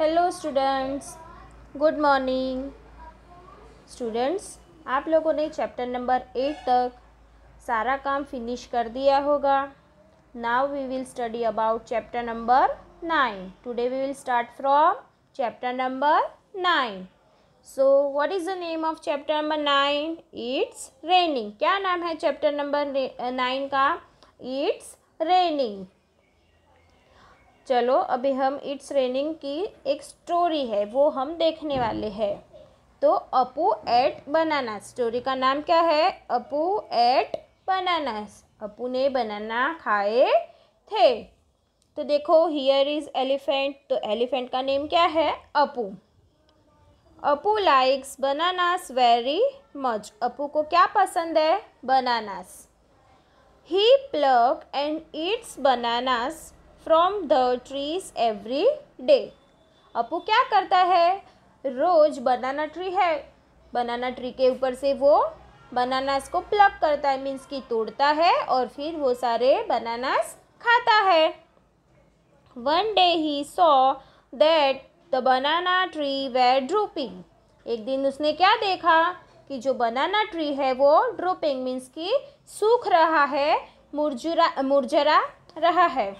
Hello students good morning students आप लोगों ने चैप्टर नंबर एट तक सारा काम फिनिश कर दिया होगा now we will study about chapter number nine today we will start from chapter number nine so what is the name of chapter number nine it's raining क्या नाम है chapter number nine का it's raining चलो अभी हम it's raining की एक story है वो हम देखने वाले हैं तो अपू एट बनाना स्टोरी का नाम क्या है अपू एट बनानास अपू ने बनाना खाए थे तो देखो हियर इज़ एलिफेंट तो एलिफेंट का नेम क्या है Appu Appu likes bananas very much Appu को क्या पसंद है bananas he plucks and eats bananas from the trees every day Appu क्या करता है रोज बनाना ट्री है बनाना ट्री के ऊपर से वो बनानास को प्लग करता है मीन्स की तोड़ता है और फिर वो सारे बनानास खाता है one day he saw that the banana tree were drooping एक दिन उसने क्या देखा कि जो बनाना ट्री है वो ड्रोपिंग मीन्स की सूख रहा है मुरझुरा मुरझरा रहा है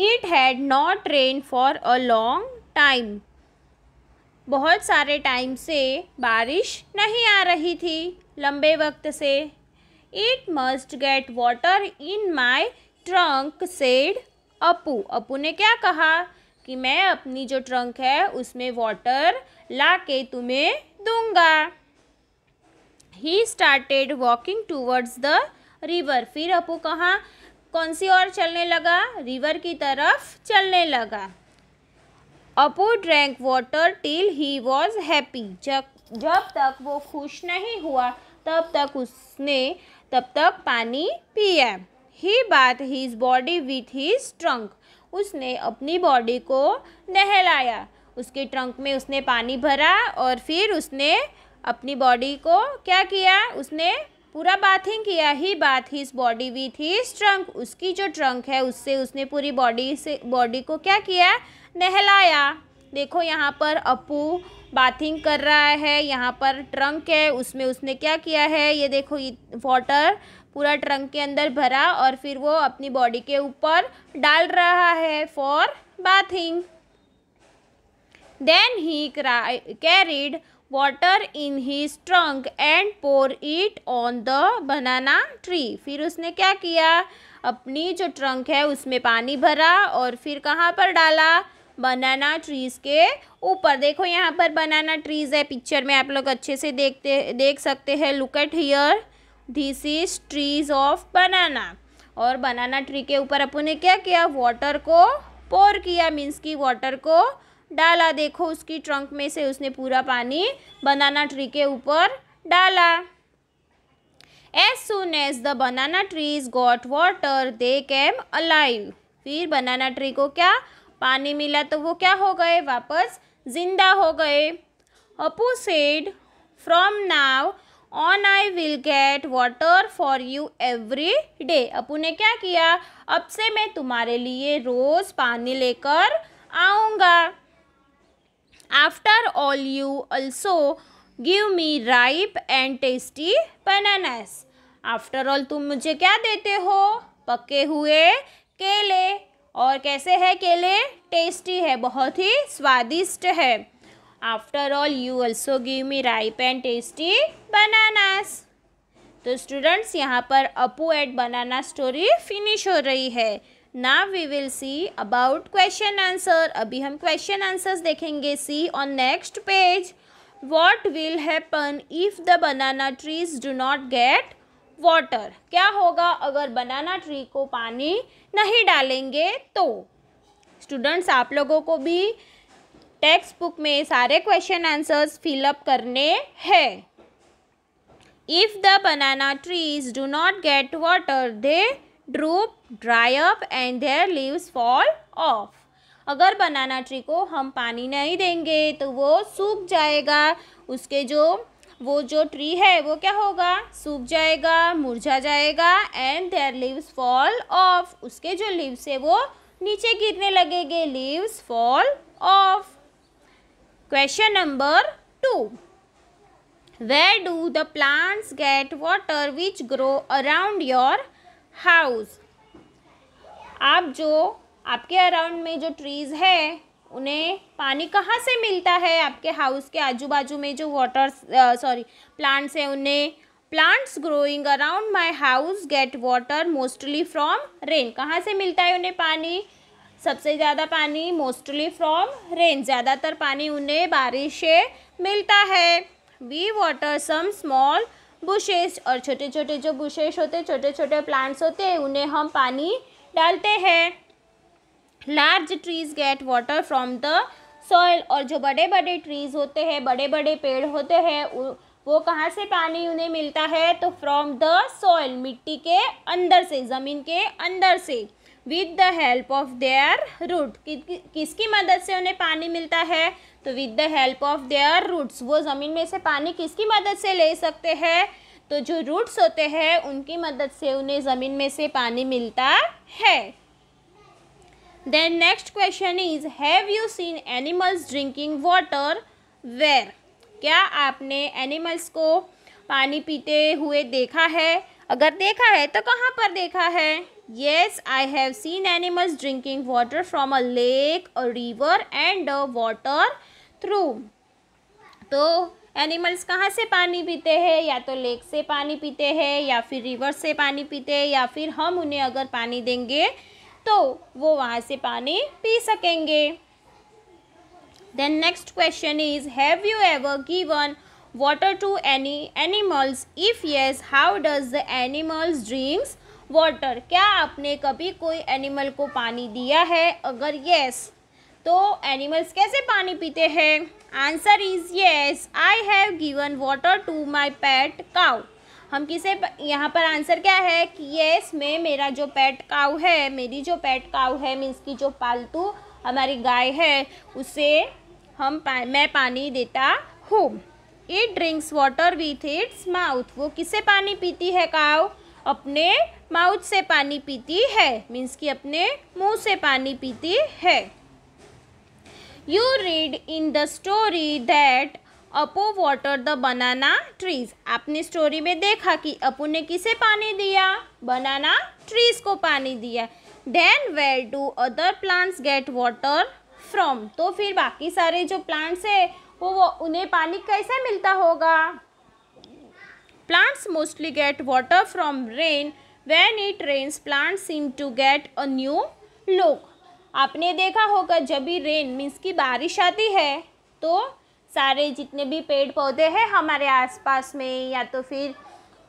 it had not rain for a long time बहुत सारे टाइम से बारिश नहीं आ रही थी लंबे वक्त से it must get water in my trunk said Appu Appu ने क्या कहा कि मैं अपनी जो ट्रंक है उसमें वाटर ला के तुम्हें दूंगा he started walking towards the river फिर अपू कहाँ कौन सी ओर चलने लगा रिवर की तरफ चलने लगा Appu drank water till he was happy जब जब तक वो खुश नहीं हुआ तब तक उसने तब तक पानी पिया he bath his body with his trunk उसने अपनी बॉडी को नहलाया उसके ट्रंक में उसने पानी भरा और फिर उसने अपनी बॉडी को क्या किया उसने पूरा बाथिंग किया he bath his body with his trunk उसकी जो ट्रंक है उससे उसने पूरी बॉडी से बॉडी को क्या किया नहलाया देखो यहाँ पर अपू बाथिंग कर रहा है यहाँ पर ट्रंक है उसमें उसने क्या किया है ये देखो वाटर पूरा ट्रंक के अंदर भरा और फिर वो अपनी बॉडी के ऊपर डाल रहा है for bathing then he carried water in his trunk and pour it on the banana tree फिर उसने क्या किया अपनी जो ट्रंक है उसमें पानी भरा और फिर कहाँ पर डाला बनाना ट्रीज़ के ऊपर देखो यहाँ पर बनाना ट्रीज़ है पिक्चर में आप लोग अच्छे से देखते देख सकते हैं look at here this is trees of banana और बनाना ट्री के ऊपर अपने ने क्या किया वाटर को पोर किया मीन्स की वाटर को डाला देखो उसकी ट्रंक में से उसने पूरा पानी बनाना ट्री के ऊपर डाला as soon as the banana trees got water they came alive फिर बनाना ट्री को क्या पानी मिला तो वो क्या हो गए वापस जिंदा हो गए Appu said from now on I will get water for you every day Appu ने क्या किया अब से मैं तुम्हारे लिए रोज़ पानी लेकर आऊँगा after all you also give me ripe and tasty bananas after all तुम मुझे क्या देते हो पके हुए केले और कैसे है केले टेस्टी है बहुत ही स्वादिष्ट है after all you also give me ripe and tasty bananas तो स्टूडेंट्स यहाँ पर Appu ate banana story finish हो रही है ना we will see about question answer अभी हम क्वेश्चन आंसर्स देखेंगे see on next page what will happen if the banana trees do not get water क्या होगा अगर बनाना ट्री को पानी नहीं डालेंगे तो स्टूडेंट्स आप लोगों को भी टेक्स्ट बुक में सारे क्वेश्चन आंसर्स फिलअप करने हैं if the banana trees do not get water they droop dry up and their leaves fall off अगर बनाना ट्री को हम पानी नहीं देंगे तो वो सूख जाएगा उसके जो वो जो ट्री है वो क्या होगा सूख जाएगा मुरझा जाएगा and their leaves fall off उसके जो लीव्स है वो नीचे गिरने लगेंगे leaves fall off question number two where do the plants get water which grow around your house आप जो आपके अराउंड में जो ट्रीज़ है उन्हें पानी कहाँ से मिलता है आपके हाउस के आजू बाजू में जो वाटर सॉरी प्लांट्स हैं उन्हें plants growing around my house get water mostly from rain कहाँ से मिलता है उन्हें पानी सबसे ज़्यादा पानी मोस्टली फ्रॉम रेन ज़्यादातर पानी उन्हें बारिश से मिलता है we water some small bushes और छोटे छोटे जो बुशेस होते छोटे छोटे प्लांट्स होते हैं उन्हें हम पानी डालते हैं large trees get water from the soil और जो बड़े बड़े ट्रीज होते हैं बड़े बड़े पेड़ होते हैं वो कहाँ से पानी उन्हें मिलता है तो फ्रॉम द सॉइल मिट्टी के अंदर से ज़मीन के अंदर से with the help of their root किसकी मदद से उन्हें पानी मिलता है तो with the help of their roots वो ज़मीन में से पानी किसकी मदद से ले सकते हैं तो जो रूट्स होते हैं उनकी मदद से उन्हें ज़मीन में से पानी मिलता है then next question is have you seen animals drinking water where क्या आपने एनिमल्स को पानी पीते हुए देखा है अगर देखा है तो कहाँ पर देखा है Yes, I have seen animals drinking water from a lake, a river and a water through. तो एनिमल्स कहाँ से पानी पीते हैं या तो लेक से पानी पीते हैं या फिर रिवर से पानी पीते हैं या फिर हम उन्हें अगर पानी देंगे तो वो वहाँ से पानी पी सकेंगे then next question is have you ever given water to any animals if yes how does the animals drinks water क्या आपने कभी कोई एनिमल को पानी दिया है अगर येस तो एनिमल्स कैसे पानी पीते हैं answer is yes I have given water to my pet cow हम किसे यहाँ पर आंसर क्या है कि येस मैं मेरा जो पैट काउ है मेरी जो पैट काउ है मीन्स की जो पालतू हमारी गाय है उसे हम पा, मैं पानी देता हूँ it drinks water with its mouth वो किसे पानी पीती है काव अपने माउथ से पानी पीती है मीन्स कि अपने मुंह से पानी पीती है you read in the story that Appu water the banana trees आपने स्टोरी में देखा कि अपू ने किसे पानी दिया बनाना ट्रीज को पानी दिया then where do other plants get water from तो फिर बाकी सारे जो प्लांट्स है वो वो उन्हें पानी कैसे मिलता होगा plants mostly get water from rain when it rains plant seem to get a new look आपने देखा होगा जब भी रेन मीन्स की बारिश आती है तो सारे जितने भी पेड़ पौधे हैं हमारे आसपास में या तो फिर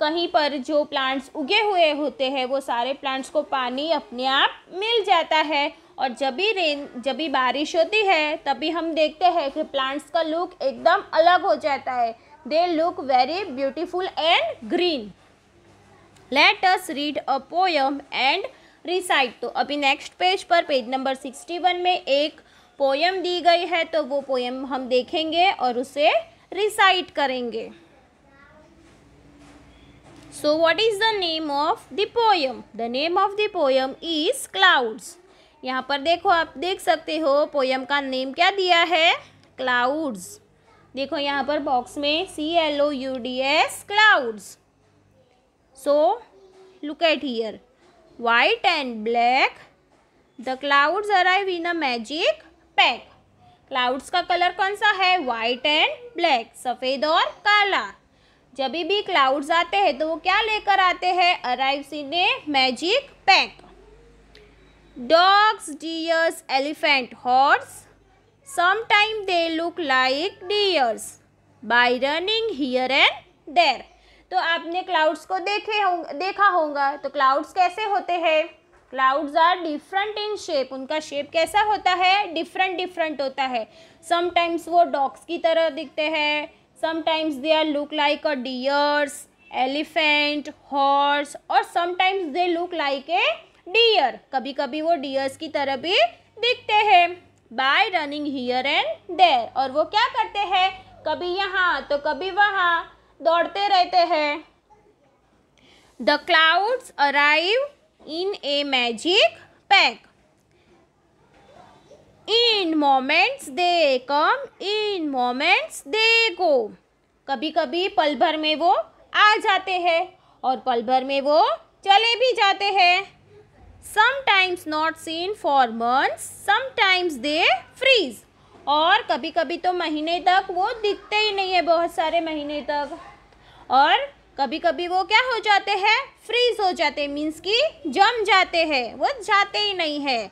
कहीं पर जो प्लांट्स उगे हुए होते हैं वो सारे प्लांट्स को पानी अपने आप मिल जाता है और जब भी रेन जब भी बारिश होती है तभी हम देखते हैं कि प्लांट्स का लुक एकदम अलग हो जाता है they look very beautiful and green let us read a poem and recite तो अभी नेक्स्ट पेज पर पेज नंबर सिक्सटी वन में एक पोयम दी गई है तो वो पोयम हम देखेंगे और उसे रिसाइट करेंगे so what is the name of the poem the name of the poem is clouds यहाँ पर देखो आप देख सकते हो पोयम का नेम क्या दिया है क्लाउड्स देखो यहाँ पर बॉक्स में C L O U D S clouds So look at here white and black the clouds arrive in a magic pack. Clouds का कलर कौन सा है वाइट एंड ब्लैक सफ़ेद और काला जब भी क्लाउड्स आते हैं तो वो क्या लेकर आते हैं arrives in a magic pack dogs deers elephant horse sometime they look like deers by running here and there तो आपने क्लाउड्स को देखे हो देखा होगा तो क्लाउड्स कैसे होते हैं clouds are different in shape उनका शेप कैसा होता है डिफरेंट डिफरेंट होता है समटाइम्स वो डॉग्स की तरह दिखते हैं sometimes they are look like a deers elephant horse और sometimes they look like a deer कभी कभी वो डियर्स की तरह भी दिखते हैं by running here and there और वो क्या करते हैं कभी यहाँ तो कभी वहाँ दौड़ते रहते हैं the clouds arrive in a magic pack in moments they come in moments they go कभी कभी पल भर में वो आ जाते हैं और पल भर में वो चले भी जाते हैं sometimes not seen for months sometimes they freeze और कभी कभी तो महीने तक वो दिखते ही नहीं है बहुत सारे महीने तक और कभी कभी वो क्या हो जाते हैं फ्रीज हो जाते हैं मीन्स कि जम जाते हैं वो जाते ही नहीं है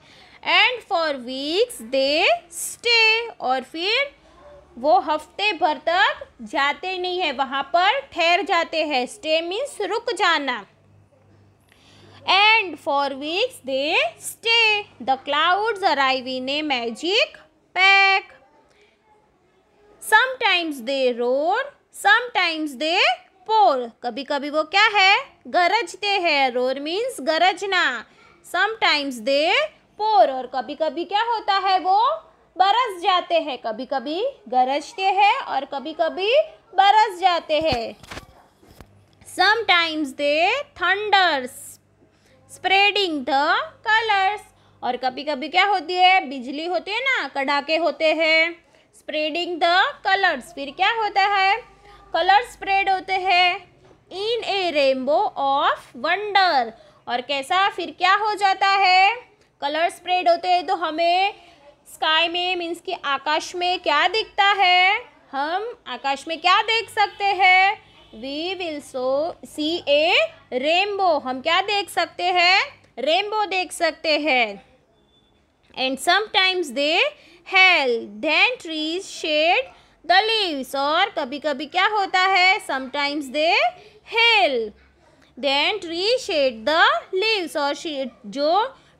and for weeks they stay और फिर वो हफ्ते भर तक जाते ही नहीं है वहाँ पर ठहर जाते हैं स्टे मीन्स रुक जाना and for weeks they stay the clouds arrive in a magic peck sometimes they roar sometimes they pour कभी कभी वो क्या है गरजते हैं roar means गरजना sometimes they pour और कभी कभी क्या होता है वो बरस जाते हैं कभी कभी गरजते हैं और कभी कभी बरस जाते हैं sometimes they thunders spreading the colors और कभी कभी क्या होती है बिजली होती है ना कड़ाके होते हैं स्प्रेडिंग द कलर्स फिर क्या होता है कलर स्प्रेड होते हैं in a rainbow of wonder और कैसा फिर क्या हो जाता है कलर स्प्रेड होते हैं तो हमें स्काई में मीन्स कि आकाश में क्या दिखता है हम आकाश में क्या देख सकते हैं we will so see a rainbow हम क्या देख सकते हैं रेनबो देख सकते हैं and sometimes they help then trees shade the leaves और कभी कभी क्या होता है sometimes they help then tree shade the leaves और जो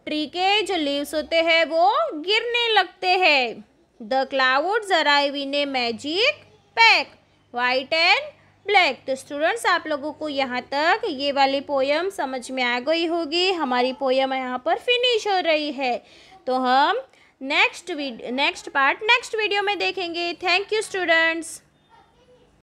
ट्री के जो लीव्स होते हैं वो गिरने लगते हैं the cloud arrive in a magic pack white and black तो स्टूडेंट्स आप लोगों को यहाँ तक ये वाली पोयम समझ में आ गई होगी हमारी पोयम यहाँ पर फिनिश हो रही है तो हम next next part next video में देखेंगे थैंक यू स्टूडेंट्स